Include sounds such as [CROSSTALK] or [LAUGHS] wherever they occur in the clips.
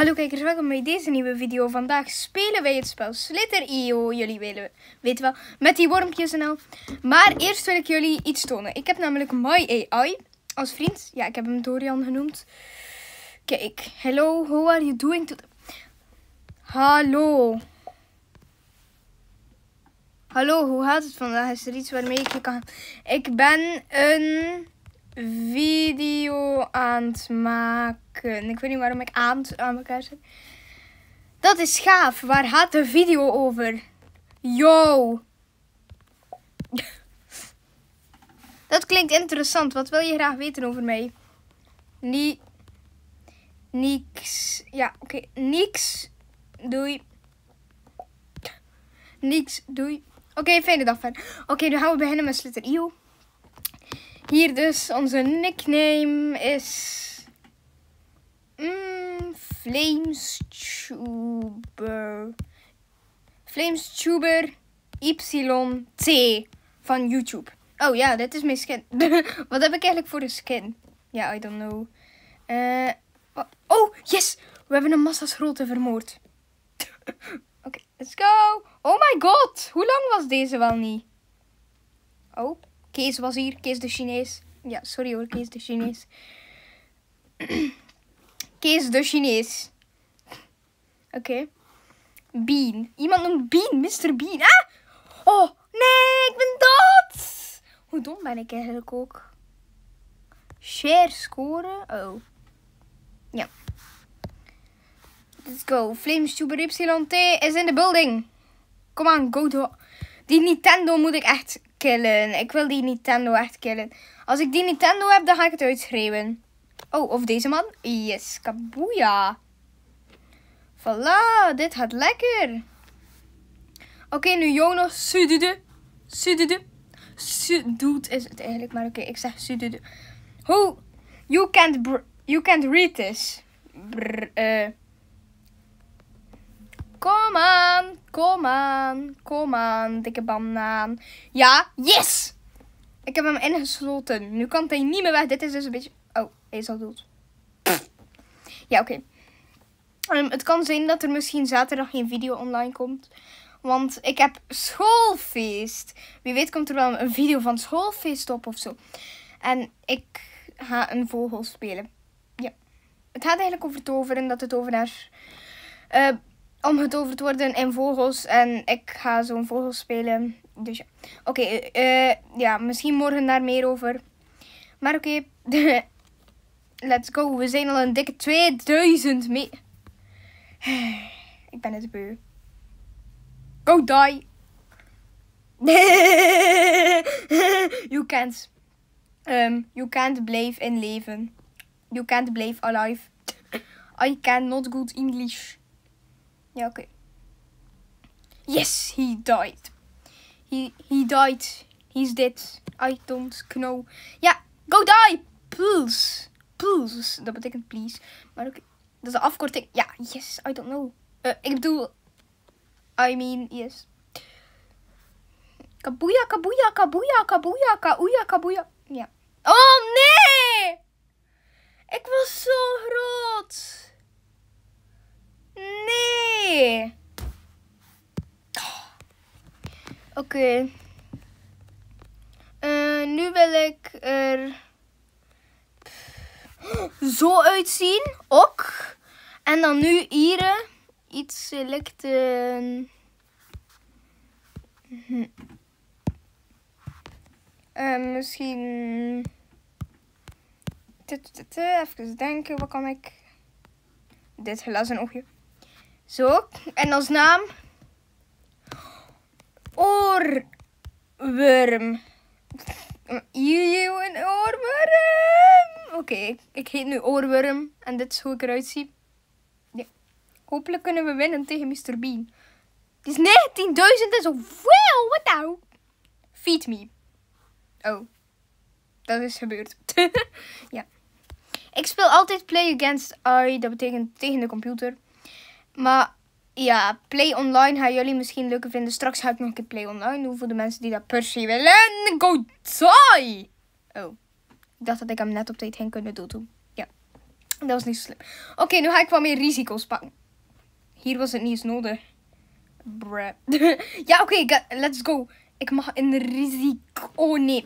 Hallo kijkers, welkom bij deze nieuwe video. Vandaag spelen wij het spel Slitter.io, jullie weten, weten wel, met die wormpjes en al. Maar eerst wil ik jullie iets tonen. Ik heb namelijk My AI als vriend. Ja, ik heb hem Dorian genoemd. Kijk, hello, how are you doing? To Hallo. Hallo, hoe gaat het vandaag? Is er iets waarmee ik je kan... Ik ben een video aan het maken. Ik weet niet waarom ik aan, aan elkaar zit. Dat is gaaf. Waar gaat de video over? Yo! Dat klinkt interessant. Wat wil je graag weten over mij? Ni niks. Ja, oké. Okay. Niks. Doei. Niks. Doei. Oké, okay, fijne dag verder. Oké, okay, nu gaan we beginnen met Slitter Io. Hier dus, onze nickname is... Mm, Flamestuber. Flamestuber T van YouTube. Oh ja, dit is mijn skin. [LAUGHS] Wat heb ik eigenlijk voor een skin? Ja, yeah, I don't know. Eh, oh, yes! We hebben een massa's grote vermoord. [LAUGHS] Oké, let's go! Oh my god! Hoe lang was deze wel niet? Oh. Kees was hier, Kees de Chinees. Ja, sorry hoor, Kees de Chinees. [CLEARS THROAT] Kees de Chinees. Oké. Bean. Iemand noemt Bean, Mr. Bean. Ah! Oh, nee, ik ben dood! Hoe dom ben ik eigenlijk ook? Share scoren? Oh. Ja. Let's go. Flames Tuber Y is in de building. Kom aan, go door. Die Nintendo moet ik echt killen. Ik wil die Nintendo echt killen. Als ik die Nintendo heb, dan ga ik het uitschreeuwen. Oh, of deze man. Yes, kaboeia. Voilà, dit gaat lekker. Oké, nu Jonas. Sududu. Sududu. Sudoet is het eigenlijk, maar oké, ik zeg sududu. Ho, you can't, you can't read this. eh. Kom aan, kom aan, kom aan, dikke banaan. Ja, yes! Ik heb hem ingesloten. Nu kan hij niet meer weg. Dit is dus een beetje... Oh, hij is al dood. Ja, oké. Ehm, het kan zijn dat er misschien zaterdag geen video online komt. Want ik heb schoolfeest. Wie weet komt er wel een video van schoolfeest op of zo. En ik ga een vogel spelen. Ja. Het gaat eigenlijk over toveren. Dat de tovenaar... Uh, eh, omgetoverd worden in vogels. En ik ga zo'n vogel spelen. Dus ja. Oké, okay, eh, eh, ja, misschien morgen daar meer over. Maar oké, [LAUGHS] let's go. We zijn al een dikke 2000 mee. [SIGHS] ik ben het beu. Go die! [LAUGHS] you can't. Um, you can't blijven in leven. You can't blijven alive. I can not good English. Ja, oké. Okay. Yes, he died. He, he died. He's dead. I don't know. Ja, go die! Please. Please. Dat betekent please. Maar oké. Okay. Dat is de afkorting. Ja, yes, I don't know. Uh, ik bedoel... I mean, yes. Kabuya, kabuya, kabuya, kabuya, kabuya kabuya. Ja. Oh, Oké. Eh, nu wil ik er zo uitzien. Ook. En dan nu hier eh, iets selecten. Eh, misschien. Even denken, wat kan ik? Dit een oogje. Zo. En als naam oorworm. yo een oorworm! Oké, ik heet nu oorworm en dit is hoe ik eruit zie. Ja. Hopelijk kunnen we winnen tegen Mr. Bean. Het is 19.000 en zoveel, wat nou? Feed me. Oh, dat is gebeurd. [LAUGHS] ja. Ik speel altijd Play Against I, dat betekent tegen de computer. Maar ja, Play Online gaan jullie misschien leuker vinden. Straks ga ik nog een keer Play Online doen voor de mensen die dat per se willen. Go die! Oh, ik dacht dat ik hem net op tijd heen kunnen doen. Ja, dat was niet zo slim. Oké, nu ga ik wat meer risico's pakken. Hier was het niet eens nodig. Bruh. [LAUGHS] ja, oké, let's go. Ik mag een risico nemen.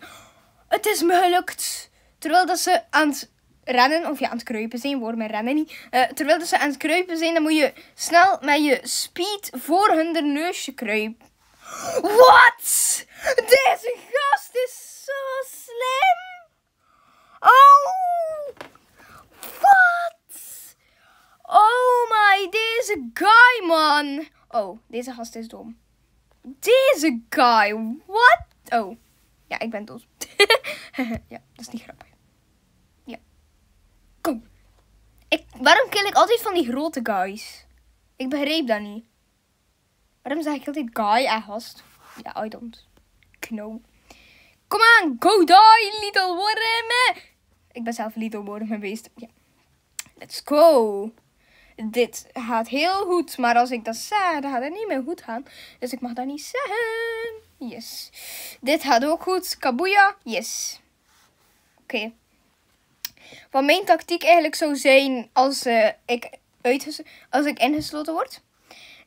Het is me gelukt. Terwijl dat ze aan het rennen, of ja, aan het kruipen zijn, waarom mijn rennen niet. Uh, terwijl ze aan het kruipen zijn, dan moet je snel met je speed voor hun neusje kruipen. Wat? Deze gast is zo slim! Oh! Wat? Oh my, deze guy, man! Oh, deze gast is dom. Deze guy, what? Oh, ja, ik ben dood. [LAUGHS] ja, dat is niet grappig. Kom. Ik, waarom kill ik altijd van die grote guys? Ik begreep dat niet. Waarom zeg ik altijd guy en ah, Ja, I don't know. Kom aan, go die, little worm. Ik ben zelf little worm geweest. Ja. Let's go. Dit gaat heel goed, maar als ik dat zeg, dan gaat het niet meer goed gaan. Dus ik mag dat niet zeggen. Yes. Dit gaat ook goed. Kabuya, yes. Oké. Wat mijn tactiek eigenlijk zou zijn als, eh, ik, uit, als ik ingesloten word.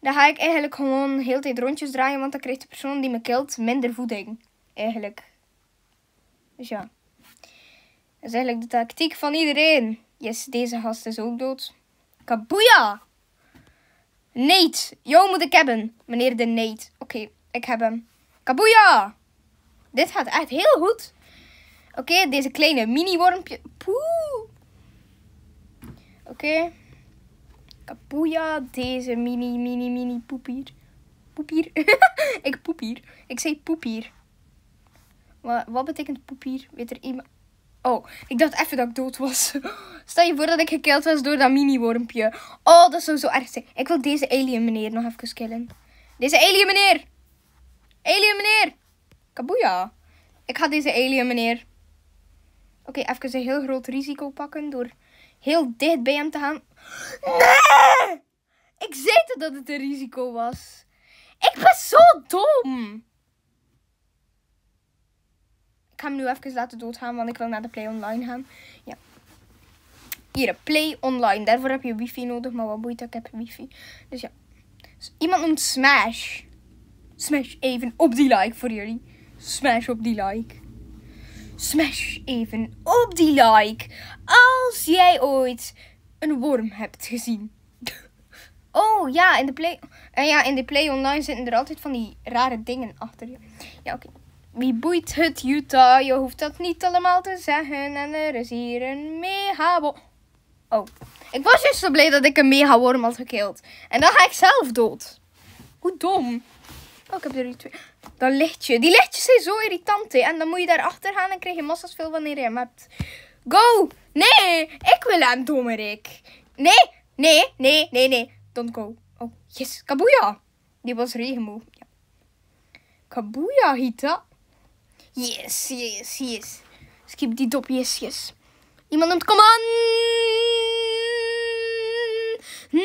Dan ga ik eigenlijk gewoon heel tijd rondjes draaien. Want dan krijgt de persoon die me kilt minder voeding. Eigenlijk. Dus ja. Dat is eigenlijk de tactiek van iedereen. Yes, deze gast is ook dood. Kaboeia! Nate. Jou moet ik hebben. Meneer de Nate. Oké, ik heb hem. Kaboeia! Dit gaat echt heel goed. Oké, deze kleine mini-wormpje. Poeh. Oké. Okay. deze mini, mini, mini poepier. Poepier? [LAUGHS] ik poepier. Ik zei poepier. Wat, wat betekent poepier? Weet er iemand... Oh, ik dacht even dat ik dood was. [LAUGHS] Stel je voor dat ik gekild was door dat mini-wormpje. Oh, dat zou zo erg zijn. Ik wil deze alien meneer nog even killen. Deze alien meneer! Alien meneer! Kabuya. Ik ga deze alien meneer Oké, even een heel groot risico pakken door heel dicht bij hem te gaan. Nee! Ik zei dat het een risico was. Ik ben zo dom. Ik ga hem nu even laten doodgaan, want ik wil naar de Play Online gaan. Ja. Hier, Play Online. Daarvoor heb je wifi nodig, maar wat boeit dat? Ik heb wifi. Dus ja. Dus iemand noemt Smash. Smash even op die like voor jullie. Smash op die like. Smash even op die like als jij ooit een worm hebt gezien. [LAUGHS] Oh ja, in de Play, en eh, ja, in de Play Online zitten er altijd van die rare dingen achter je. Ja, oké. Wie boeit het, Utah? Je hoeft dat niet allemaal te zeggen. En er is hier een mega Oh. Ik was juist zo blij dat ik een mega worm had gekild. En dan ga ik zelf dood. Hoe dom. Oh, ik heb er nu twee. Dan lichtje. Die lichtjes zijn zo irritant, hè. En dan moet je daarachter gaan en krijg je massa's veel wanneer je hem hebt. Go! Nee! Ik wil hem, dommerik. Nee! Nee, nee, nee, nee. Don't go. Oh, yes. Kabuya! Die was regenboog. Ja. Kabuya, Hita. Yes, yes, yes. Skip die dopjes. yes, Iemand komt, come on! Ja.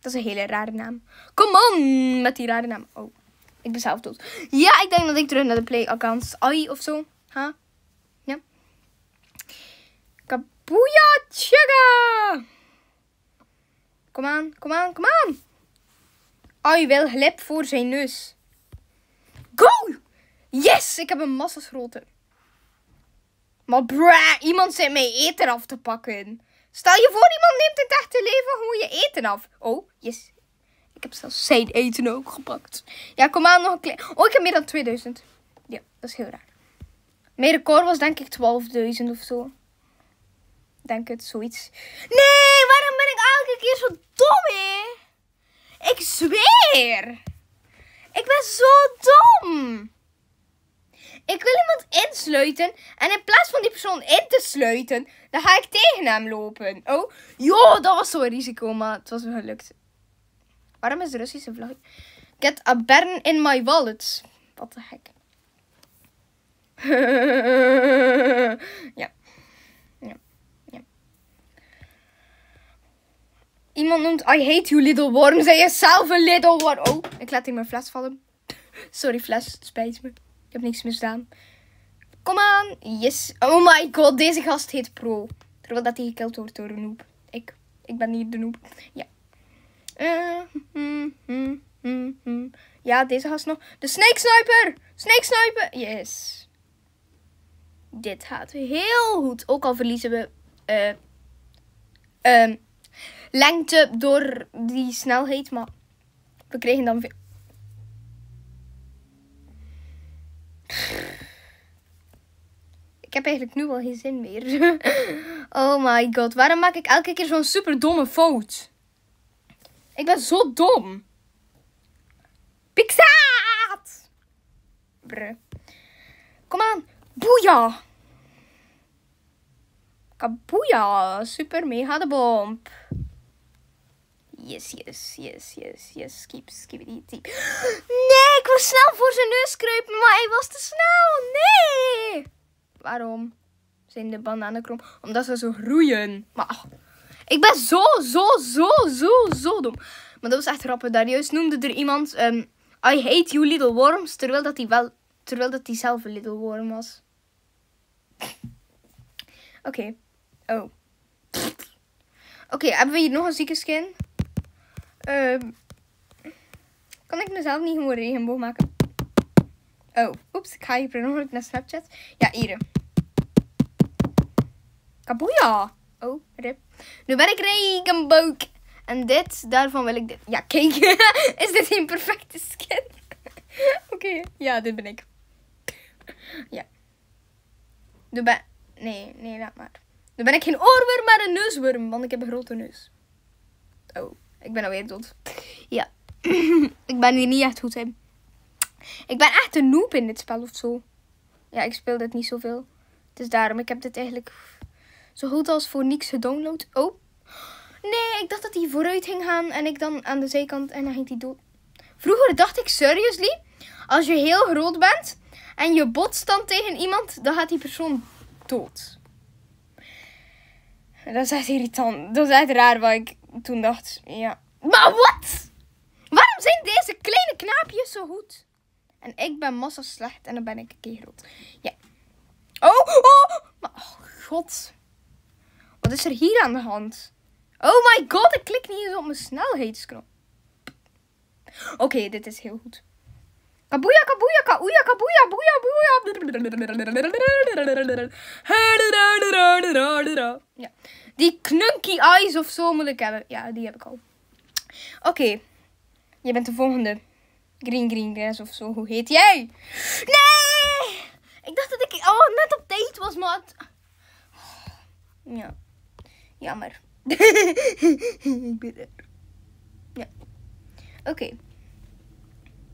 Dat is een hele rare naam. Kom on met die rare naam. Oh, ik ben zelf dood. Ja, ik denk dat ik terug naar de play-account. Ai of zo. Ha? Ja. Kabuya Chaga! Kom aan, kom aan, kom aan! Ai, wel glip voor zijn neus go! Yes, ik heb een massasgrote. Maar bruh, iemand zit mij eten af te pakken. Stel je voor, iemand neemt het te leven gewoon je eten af. Oh, yes. Ik heb zelfs zijn eten ook gepakt. Ja, kom aan, nog een klein... Oh, ik heb meer dan 2000. Ja, dat is heel raar. Mijn record was denk ik 12.000 of zo. Denk het, zoiets. Nee, waarom ben ik elke keer zo dom, hè? Ik zweer! Ik ben zo dom. Ik wil iemand insluiten en in plaats van die persoon in te sluiten, dan ga ik tegen hem lopen. Oh, joh, dat was zo'n risico, maar het was wel gelukt. Waarom is de Russische vlag? Get a bern in my wallet. Wat de hek. [LAUGHS] ja. Iemand noemt I hate you little worm. Zij is zelf een little worm. Oh, ik laat hier mijn fles vallen. Sorry fles, spijt me. Ik heb niks misdaan. Kom aan. Yes. Oh my god, deze gast heet Pro. Terwijl dat hij gekild wordt door een noob. Ik. Ik ben niet de noob. Ja. Uh, mm, mm, mm, ja, deze gast nog. De Snake Sniper! Snake Sniper! Yes. Dit gaat heel goed. Ook al verliezen we... eh uh, lengte door die snelheid. Maar we kregen dan veel... Ik heb eigenlijk nu wel geen zin meer. [LAUGHS] oh my god, waarom maak ik elke keer zo'n super domme fout? Ik ben zo dom. Pixaat! Bruh. Kom aan. Boeia! Kaboeia! Super mega de bomb. Yes, yes, yes, yes, yes. Skip, it deep. [GASPS] Nee, ik was snel voor zijn neus kruipen, maar hij was te snel. Nee! Waarom zijn de bananen krom? Omdat ze zo groeien. Maar ik ben zo, zo, zo, zo, zo dom. Maar dat was echt grappig. Daar juist noemde er iemand... Ehm, I hate you little worms. Terwijl dat hij wel... Terwijl dat hij zelf een little worm was. Oké. Oh. Oké, hebben we hier nog een zieke skin? Ehm, kan ik mezelf niet gewoon regenboog maken? Oh, oeps, ik ga hier per ongeluk naar Snapchat. Ja, hier. Kaboeja! Oh, rip. Nu ben ik regenboog. En dit, daarvan wil ik dit. Ja, kijk. [LAUGHS] Is dit een perfecte skin? [LAUGHS] Oké, ja, dit ben ik. ja. Nu ben... Nee, nee, laat maar. Nu ben ik geen oorworm, maar een neusworm. Want ik heb een grote neus. Oh. Ik ben alweer dood. Ja. [CLEARS THROAT] ik ben hier niet echt goed in. Ik ben echt een noob in dit spel of zo. Ja, ik speel dit niet zoveel. Dus daarom, ik heb dit eigenlijk zo goed als voor niks gedownload. Oh. Nee, ik dacht dat hij vooruit ging gaan en ik dan aan de zijkant en dan ging hij dood. Vroeger dacht ik, seriously, als je heel groot bent en je botst dan tegen iemand, dan gaat die persoon dood. Dat is echt irritant. Dat is echt raar wat ik toen dacht ja. Maar wat? Waarom zijn deze kleine knaapjes zo goed? En ik ben massa slecht en dan ben ik een rood Ja. Oh, oh, maar, oh, god. Wat is er hier aan de hand? Oh my god, ik klik niet eens op mijn snelheidsknop. Oké, dit is heel goed. kabuya kabuya kabuya kabuya kabuya kabuya Ja. Die knunky eyes of zo moet ik hebben. Ja, die heb ik al. Oké. Okay. Je bent de volgende. Green Green Grass of zo. Hoe heet jij? Nee! Ik dacht dat ik oh, net op date was, maar... Ja. Jammer. [LAUGHS] ik ben er. Ja. Oké.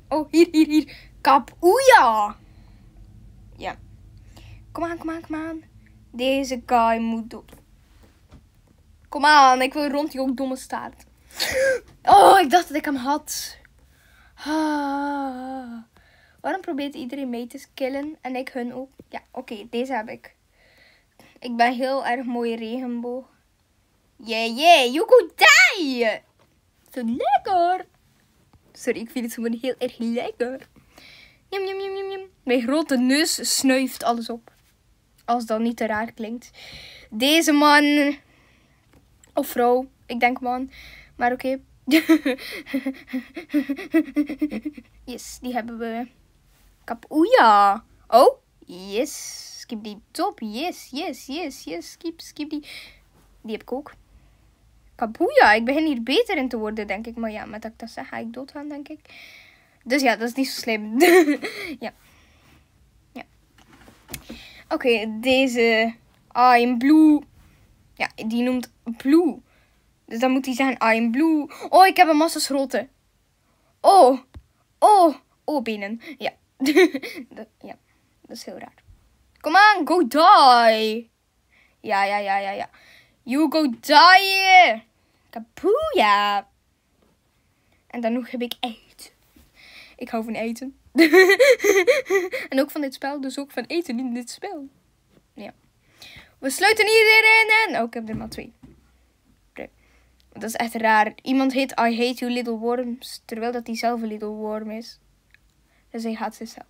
Oh, hier, hier, hier. Kap Oeja. Ja. Kom aan, kom aan, kom aan. Deze guy moet dood. Kom aan, ik wil rond die ook domme staart. Oh, ik dacht dat ik hem had. Ah. Waarom probeert iedereen mee te killen en ik hun ook? Ja, oké, deze heb ik. Ik ben heel erg mooie regenboog. Yeah, yeah, you could die! Zo lekker! Sorry, ik vind het gewoon heel erg lekker. Njam, njam, njam, njam. Mijn grote neus snuift alles op. Als dat niet te raar klinkt. Deze man of vrouw. Ik denk man. Maar oké. [LAUGHS] yes, die hebben we. Kap. Oh. Yes. Skip die. Top. Yes, yes, yes, yes. Skip, skip die. Die heb ik ook. Kaboeja. Ik begin hier beter in te worden, denk ik. Maar ja, met dat ik dat zeg, ga ik doodgaan, denk ik. Dus ja, dat is niet zo slim. [LAUGHS] ja. Ja. Oké, deze deze. Ah, I'm blue. Ja, die noemt Blue. Dus dan moet hij zijn I'm Blue. Oh, ik heb een massa schrotten. Oh, oh, oh, binnen. Ja. [LAUGHS] ja, dat is heel raar. Come on, go die. Ja, ja, ja, ja, ja. You go die. Kapoeja. En dan nog heb ik eten. Ik hou van eten. [LAUGHS] en ook van dit spel, dus ook van eten in dit spel. Ja. We sluiten iedereen in. Oh, ik heb er maar twee. Dat is echt raar. Iemand heet I hate you little worms. Terwijl dat hij zelf een little worm is. Dus hij haat zichzelf.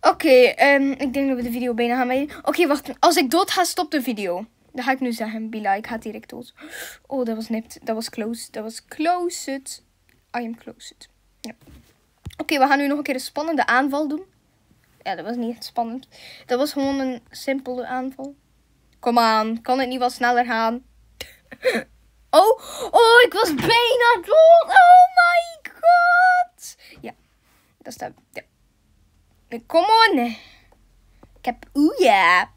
Oké, ehm, ik denk dat we de video bijna gaan Oké, wacht. Als ik dood ga, stop de video. Dat ga ik nu zeggen. Bila, ik ga direct dood. Oh, dat was nipt. Dat was close. Dat was close. I am close. Ja. Oké, we gaan nu nog een keer een spannende aanval doen ja, dat was niet spannend. Dat was gewoon een simpele aanval. Kom aan, kan het niet wat sneller gaan? oh, oh, ik was bijna dood. Oh my god. Ja, dat staat. Ja. Kom on. Ik heb. Oeh ja.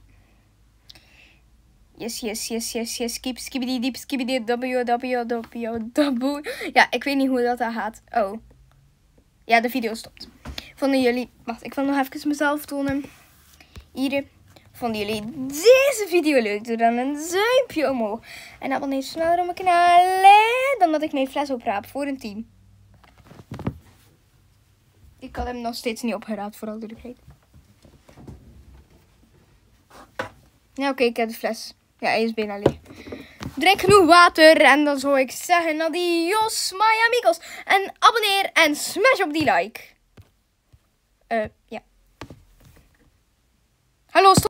Yes, yes, yes, yes, yes. Keep, skibidi, skip skibidi, w, w, w, w. Ja, ik weet niet hoe dat daar gaat. Oh. Ja, de video stopt. Vonden jullie... Wacht, ik wil nog even mezelf tonen. Hier. Vonden jullie deze video leuk? Doe dan een duimpje omhoog. En abonneer sneller op mijn kanaal. Dan dat ik mijn fles opraap voor een team. Ik had hem nog steeds niet opgeraapt, vooral door de kreet. Ja, oké, ik heb de fles. Ja, hij is bijna leeg. Drink genoeg water en dan zou ik zeggen adios, my amigos. En abonneer en smash op die like. Eh, uh, ja. Hallo, stop.